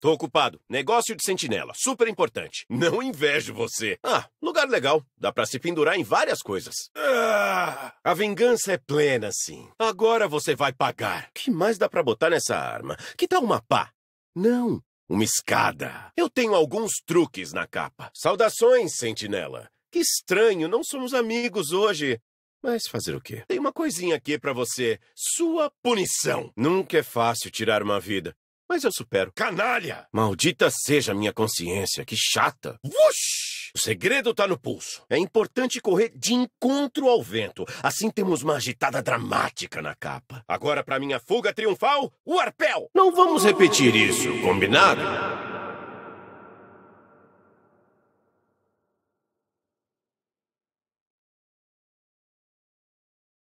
Tô ocupado. Negócio de sentinela. Super importante. Não invejo você. Ah, lugar legal. Dá pra se pendurar em várias coisas. Ah, a vingança é plena, sim. Agora você vai pagar. que mais dá pra botar nessa arma? Que tal uma pá? Não, uma escada. Eu tenho alguns truques na capa. Saudações, sentinela. Que estranho, não somos amigos hoje. Mas fazer o quê? Tem uma coisinha aqui para você. Sua punição. Nunca é fácil tirar uma vida. Mas eu supero. Canalha! Maldita seja minha consciência, que chata. Vush! O segredo tá no pulso. É importante correr de encontro ao vento. Assim temos uma agitada dramática na capa. Agora, para minha fuga triunfal, o arpel! Não vamos repetir isso, combinado?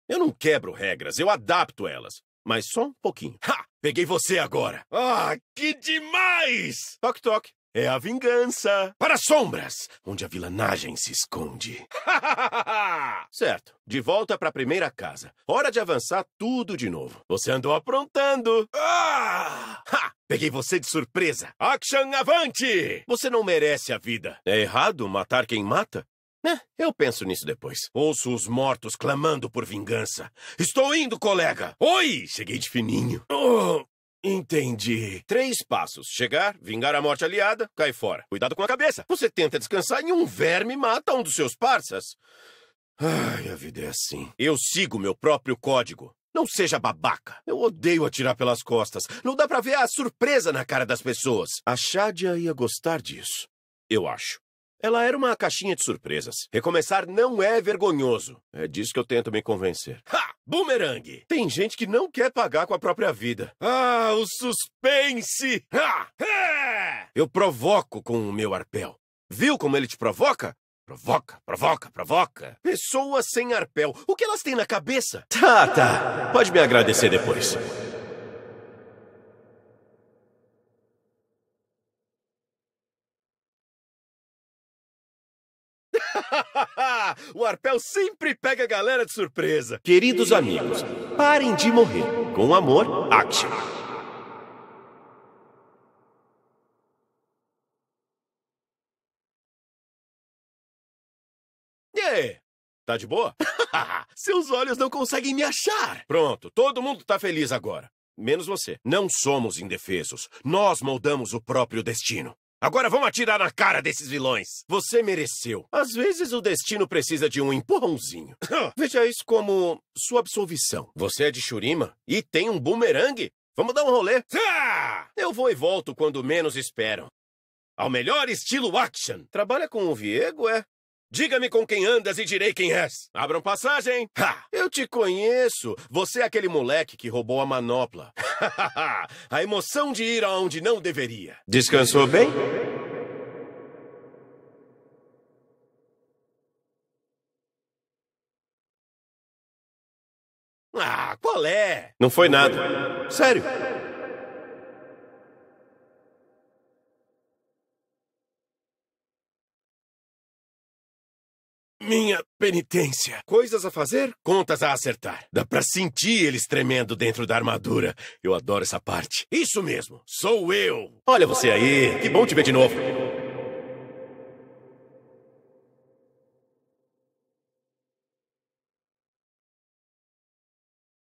Eu não quebro regras, eu adapto elas. Mas só um pouquinho. Ha! Peguei você agora. Ah, que demais! Toque, toque. É a vingança. Para as sombras, onde a vilanagem se esconde. certo. De volta para a primeira casa. Hora de avançar tudo de novo. Você andou aprontando. Ah! Ha! Peguei você de surpresa. Action avante! Você não merece a vida. É errado matar quem mata? É, eu penso nisso depois. Ouço os mortos clamando por vingança. Estou indo, colega! Oi! Cheguei de fininho. Oh, Entendi. Três passos: chegar, vingar a morte aliada, cai fora. Cuidado com a cabeça. Você tenta descansar e um verme mata um dos seus parças. Ai, a vida é assim. Eu sigo meu próprio código. Não seja babaca. Eu odeio atirar pelas costas. Não dá para ver a surpresa na cara das pessoas. A Shadia ia gostar disso. Eu acho. Ela era uma caixinha de surpresas. Recomeçar não é vergonhoso. É disso que eu tento me convencer. Ha! Boomerang! Tem gente que não quer pagar com a própria vida. Ah, o suspense! Ha! É! Eu provoco com o meu arpel. Viu como ele te provoca? Provoca, provoca, provoca. Pessoas sem arpel. O que elas têm na cabeça? Tá, tá. Pode me agradecer depois. o Arpel sempre pega a galera de surpresa. Queridos amigos, parem de morrer. Com amor, action. E aí? Tá de boa? Seus olhos não conseguem me achar. Pronto, todo mundo tá feliz agora. Menos você. Não somos indefesos. Nós moldamos o próprio destino. Agora vamos atirar na cara desses vilões. Você mereceu. Às vezes o destino precisa de um empurrãozinho. Veja isso como sua absolvição. Você é de Shurima e tem um bumerangue. Vamos dar um rolê. Eu vou e volto quando menos esperam. Ao melhor estilo action. Trabalha com o Viego, é? Diga-me com quem andas e direi quem és. Abram passagem. Ha! Eu te conheço. Você é aquele moleque que roubou a manopla. a emoção de ir aonde não deveria. Descansou bem? Ah, qual é? Não foi nada. Sério? Minha penitência. Coisas a fazer, contas a acertar. Dá pra sentir eles tremendo dentro da armadura. Eu adoro essa parte. Isso mesmo, sou eu. Olha você aí, que bom te ver de novo.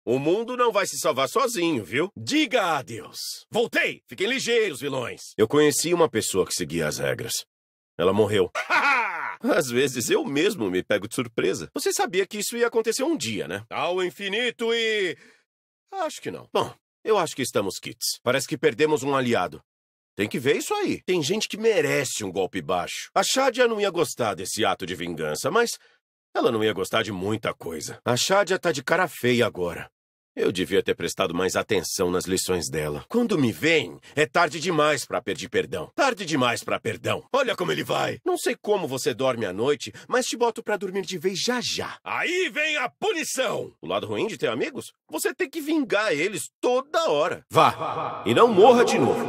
O mundo não vai se salvar sozinho, viu? Diga adeus. Voltei! Fiquem ligeiros, vilões. Eu conheci uma pessoa que seguia as regras. Ela morreu. Às vezes eu mesmo me pego de surpresa. Você sabia que isso ia acontecer um dia, né? Ao infinito e. Acho que não. Bom, eu acho que estamos kits. Parece que perdemos um aliado. Tem que ver isso aí. Tem gente que merece um golpe baixo. A Shadia não ia gostar desse ato de vingança, mas ela não ia gostar de muita coisa. A Shadia tá de cara feia agora. Eu devia ter prestado mais atenção nas lições dela. Quando me vem, é tarde demais para pedir perdão. Tarde demais para perdão. Olha como ele vai. Não sei como você dorme à noite, mas te boto para dormir de vez já já. Aí vem a punição. O lado ruim de ter amigos? Você tem que vingar eles toda hora. Vá. vá. E não morra de novo.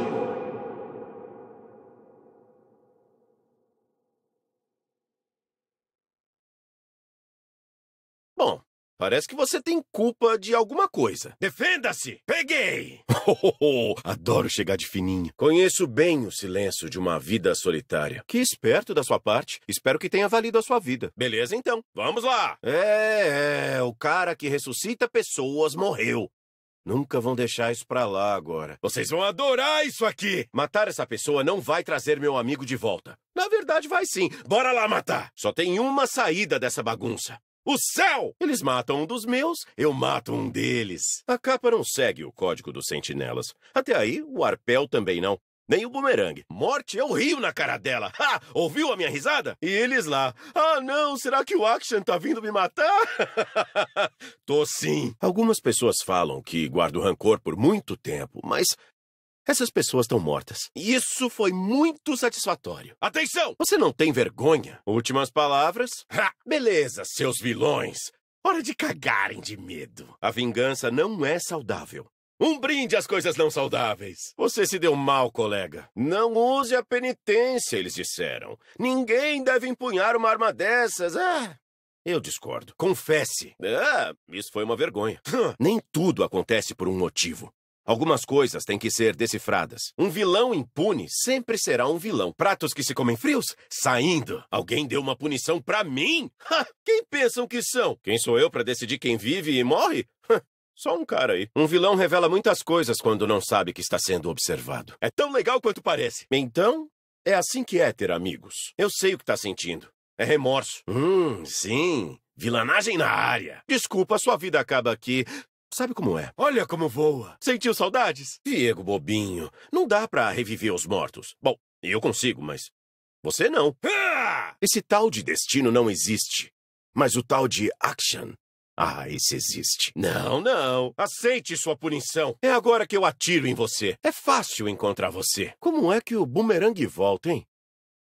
Bom, Parece que você tem culpa de alguma coisa. Defenda-se! Peguei! Oh, oh, oh, Adoro chegar de fininho. Conheço bem o silêncio de uma vida solitária. Que esperto da sua parte. Espero que tenha valido a sua vida. Beleza, então. Vamos lá! É, é. O cara que ressuscita pessoas morreu. Nunca vão deixar isso pra lá agora. Vocês vão adorar isso aqui! Matar essa pessoa não vai trazer meu amigo de volta. Na verdade, vai sim. Bora lá matar! Só tem uma saída dessa bagunça. O céu! Eles matam um dos meus, eu mato um deles. A capa não segue o código dos sentinelas. Até aí, o arpel também não. Nem o bumerangue. Morte, eu é rio na cara dela. Ha! Ouviu a minha risada? E eles lá. Ah, não, será que o Action tá vindo me matar? Tô sim. Algumas pessoas falam que guardo rancor por muito tempo, mas essas pessoas estão mortas. Isso foi muito satisfatório. Atenção! Você não tem vergonha? Últimas palavras? Ha! Beleza, seus vilões. Hora de cagarem de medo. A vingança não é saudável. Um brinde às coisas não saudáveis. Você se deu mal, colega. Não use a penitência, eles disseram. Ninguém deve empunhar uma arma dessas. Ah, eu discordo. Confesse. Ah, isso foi uma vergonha. Nem tudo acontece por um motivo. Algumas coisas têm que ser decifradas. Um vilão impune sempre será um vilão. Pratos que se comem frios? Saindo. Alguém deu uma punição pra mim? Ha! Quem pensam que são? Quem sou eu para decidir quem vive e morre? Ha! Só um cara aí. Um vilão revela muitas coisas quando não sabe que está sendo observado. É tão legal quanto parece. Então, é assim que é ter amigos. Eu sei o que está sentindo. É remorso. Hum, sim. Vilanagem na área. Desculpa, sua vida acaba aqui. Sabe como é? Olha como voa! Sentiu saudades? Diego, bobinho, não dá pra reviver os mortos. Bom, eu consigo, mas você não. Esse tal de destino não existe. Mas o tal de action ah, esse existe. Não, não. Aceite sua punição. É agora que eu atiro em você. É fácil encontrar você. Como é que o bumerangue volta, hein?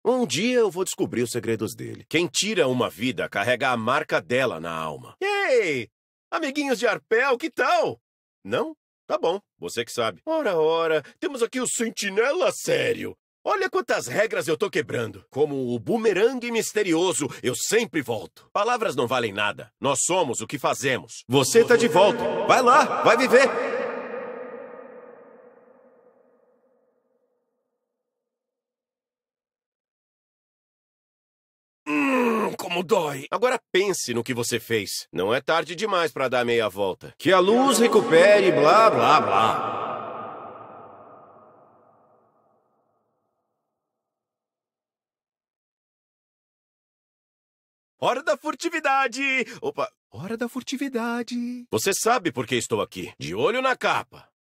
Um dia eu vou descobrir os segredos dele. Quem tira uma vida carrega a marca dela na alma. Ei! Amiguinhos de arpel, que tal? Não? Tá bom, você que sabe. Ora, ora, temos aqui o Sentinela Sério. Olha quantas regras eu tô quebrando. Como o bumerangue misterioso, eu sempre volto. Palavras não valem nada. Nós somos o que fazemos. Você tá de volta. Vai lá, vai viver. como dói! Agora pense no que você fez. Não é tarde demais para dar meia volta. Que a luz recupere, blá, blá, blá. Hora da furtividade! Opa, hora da furtividade. Você sabe por que estou aqui. De olho na capa.